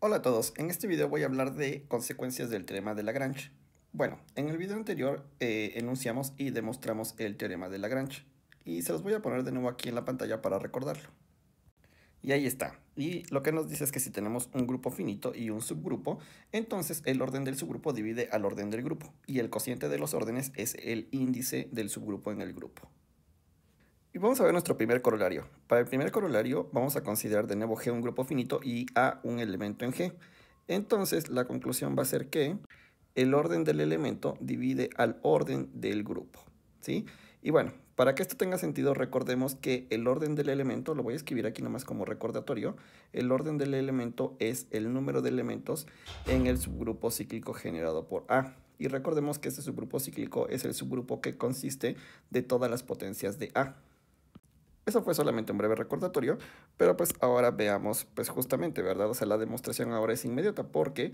Hola a todos, en este video voy a hablar de consecuencias del teorema de Lagrange. Bueno, en el video anterior eh, enunciamos y demostramos el teorema de Lagrange y se los voy a poner de nuevo aquí en la pantalla para recordarlo. Y ahí está. Y lo que nos dice es que si tenemos un grupo finito y un subgrupo, entonces el orden del subgrupo divide al orden del grupo y el cociente de los órdenes es el índice del subgrupo en el grupo. Y vamos a ver nuestro primer corolario. Para el primer corolario vamos a considerar de nuevo G un grupo finito y A un elemento en G. Entonces la conclusión va a ser que el orden del elemento divide al orden del grupo. ¿sí? Y bueno, para que esto tenga sentido recordemos que el orden del elemento, lo voy a escribir aquí nomás como recordatorio, el orden del elemento es el número de elementos en el subgrupo cíclico generado por A. Y recordemos que este subgrupo cíclico es el subgrupo que consiste de todas las potencias de A. Eso fue solamente un breve recordatorio, pero pues ahora veamos, pues justamente, ¿verdad? O sea, la demostración ahora es inmediata porque,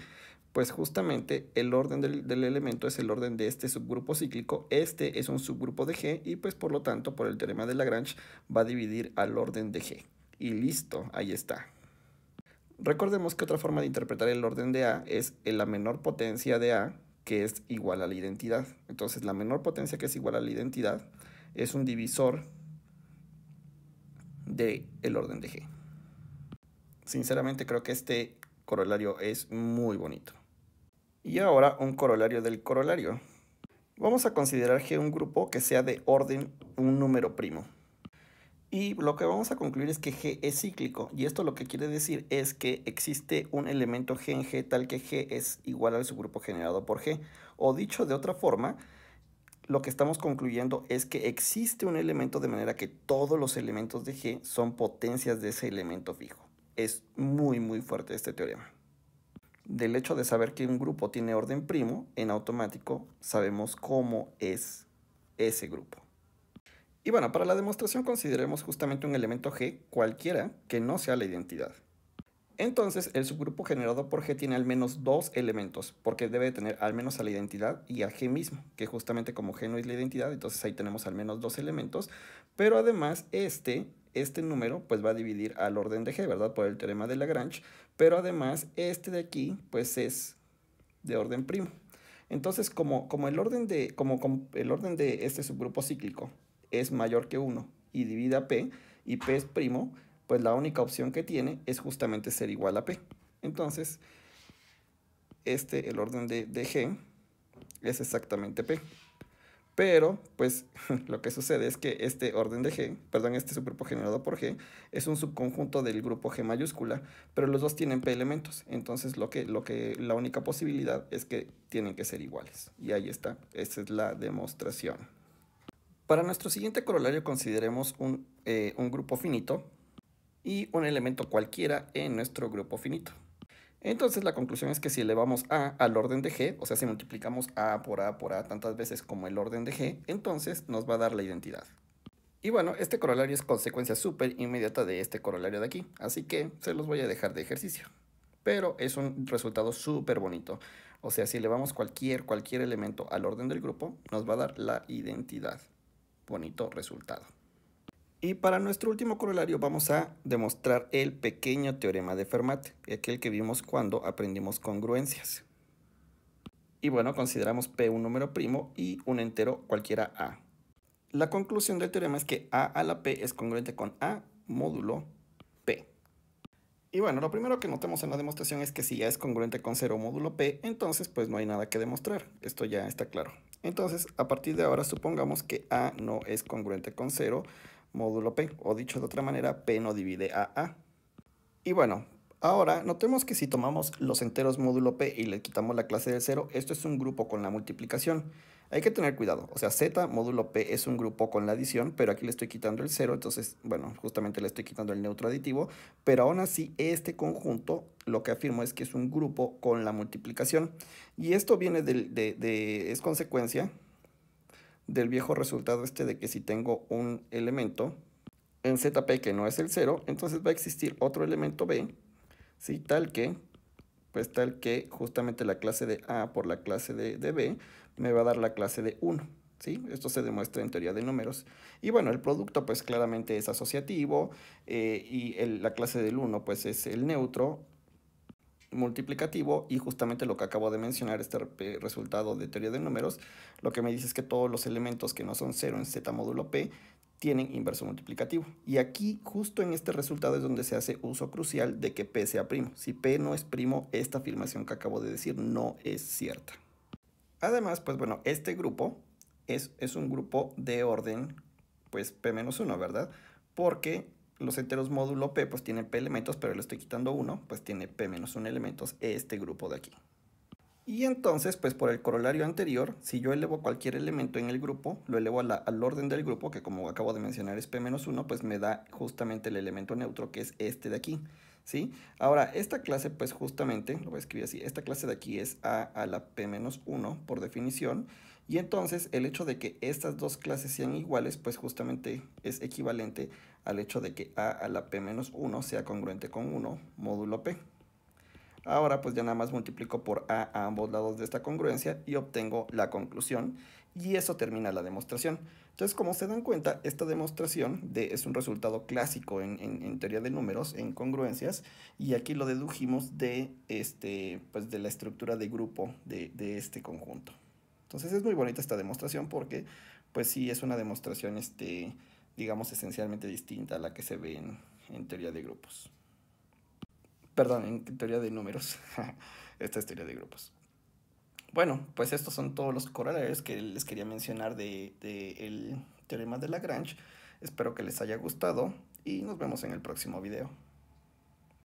pues justamente, el orden del, elemento es el orden de este subgrupo cíclico. Este es un subgrupo de G y pues por lo tanto, por el teorema de Lagrange, va a dividir al orden de G. Y listo, ahí está. Recordemos que otra forma de interpretar el orden de A es en la menor potencia de A, que es igual a la identidad. Entonces, la menor potencia que es igual a la identidad es un divisor de el orden de G. Sinceramente creo que este corolario es muy bonito. Y ahora un corolario del corolario. Vamos a considerar G un grupo que sea de orden un número primo. Y lo que vamos a concluir es que G es cíclico. Y esto lo que quiere decir es que existe un elemento G en G tal que G es igual al subgrupo generado por G. O dicho de otra forma, lo que estamos concluyendo es que existe un elemento de manera que todos los elementos de G son potencias de ese elemento fijo. Es muy muy fuerte este teorema. Del hecho de saber que un grupo tiene orden primo, en automático sabemos cómo es ese grupo. Y bueno, para la demostración consideremos justamente un elemento G cualquiera que no sea la identidad. Entonces, el subgrupo generado por G tiene al menos dos elementos, porque debe tener al menos a la identidad y a G mismo, que justamente como G no es la identidad, entonces ahí tenemos al menos dos elementos, pero además este, este número pues va a dividir al orden de G, ¿verdad? Por el teorema de Lagrange, pero además este de aquí pues es de orden primo. Entonces, como, como, el, orden de, como, el orden de este subgrupo cíclico es mayor que 1 y divide a P, y P es primo, pues la única opción que tiene es justamente ser igual a P. Entonces, este, el orden de, G, es exactamente P. Pero, pues, lo que sucede es que este orden de G, perdón, este subgrupo generado por G, es un subconjunto del grupo G mayúscula, pero los dos tienen P elementos. Entonces, lo que, lo que, la única posibilidad es que tienen que ser iguales. Y ahí está, esa es la demostración. Para nuestro siguiente corolario consideremos un, eh, un grupo finito y un elemento cualquiera en nuestro grupo finito. Entonces la conclusión es que si elevamos a al orden de g, o sea, si multiplicamos a por a por a tantas veces como el orden de g, entonces nos va a dar la identidad. Y bueno, este corolario es consecuencia súper inmediata de este corolario de aquí, así que se los voy a dejar de ejercicio. Pero es un resultado súper bonito. O sea, si elevamos cualquier, cualquier elemento al orden del grupo, nos va a dar la identidad. Bonito resultado. Y para nuestro último corolario vamos a demostrar el pequeño teorema de Fermat, aquel que vimos cuando aprendimos congruencias. Y bueno, consideramos P un número primo y un entero cualquiera A. La conclusión del teorema es que A a la P es congruente con A módulo P. Y bueno, lo primero que notamos en la demostración es que si A es congruente con 0 módulo P, entonces pues no hay nada que demostrar. Esto ya está claro. Entonces, a partir de ahora supongamos que A no es congruente con 0 módulo P, o dicho de otra manera, P no divide a A. Y bueno, ahora notemos que si tomamos los enteros módulo P y le quitamos la clase del 0, esto es un grupo con la multiplicación. Hay que tener cuidado, o sea, Z módulo P es un grupo con la adición, pero aquí le estoy quitando el 0, entonces, bueno, justamente le estoy quitando el neutro aditivo, pero aún así este conjunto lo que afirmo es que es un grupo con la multiplicación. Y esto viene de, de, de es consecuencia del viejo resultado este de que si tengo un elemento en ZP que no es el 0, entonces va a existir otro elemento B, tal que, pues tal que justamente la clase de A por la clase de, B me va a dar la clase de 1. ¿Sí? Esto se demuestra en teoría de números. Y bueno, el producto pues claramente es asociativo eh, y la clase del 1 pues es el neutro multiplicativo y justamente lo que acabo de mencionar, este eh, resultado de teoría de números, lo que me dice es que todos los elementos que no son cero en Z módulo P tienen inverso multiplicativo. Y aquí, justo en este resultado, es donde se hace uso crucial de que P sea primo. Si P no es primo, esta afirmación que acabo de decir no es cierta. Además, pues bueno, este grupo es, es un grupo de orden, pues P-1, ¿verdad? Porque los enteros módulo P pues tiene P elementos, pero le estoy quitando uno pues tiene P menos 1 elementos este grupo de aquí. Y entonces, pues por el corolario anterior, si yo elevo cualquier elemento en el grupo, lo elevo al orden del grupo, que como acabo de mencionar es P-1, menos pues me da justamente el elemento neutro que es este de aquí, ¿sí? Ahora, esta clase, pues justamente, lo voy a escribir así, esta clase de aquí es A a la P-1 menos por definición, y entonces el hecho de que estas dos clases sean iguales, pues justamente es equivalente al hecho de que a a la p menos 1 sea congruente con 1 módulo p. Ahora pues ya nada más multiplico por a a ambos lados de esta congruencia y obtengo la conclusión y eso termina la demostración. Entonces como se dan cuenta, esta demostración de, es un resultado clásico en, teoría de números, en congruencias y aquí lo dedujimos de, este, pues, de la estructura de grupo de este conjunto. Entonces es muy bonita esta demostración porque pues sí es una demostración, este, digamos, esencialmente distinta a la que se ve en, teoría de grupos. Perdón, en teoría de números. esta es teoría de grupos. Bueno, pues estos son todos los corolarios que les quería mencionar del de, el teorema de Lagrange. Espero que les haya gustado y nos vemos en el próximo video.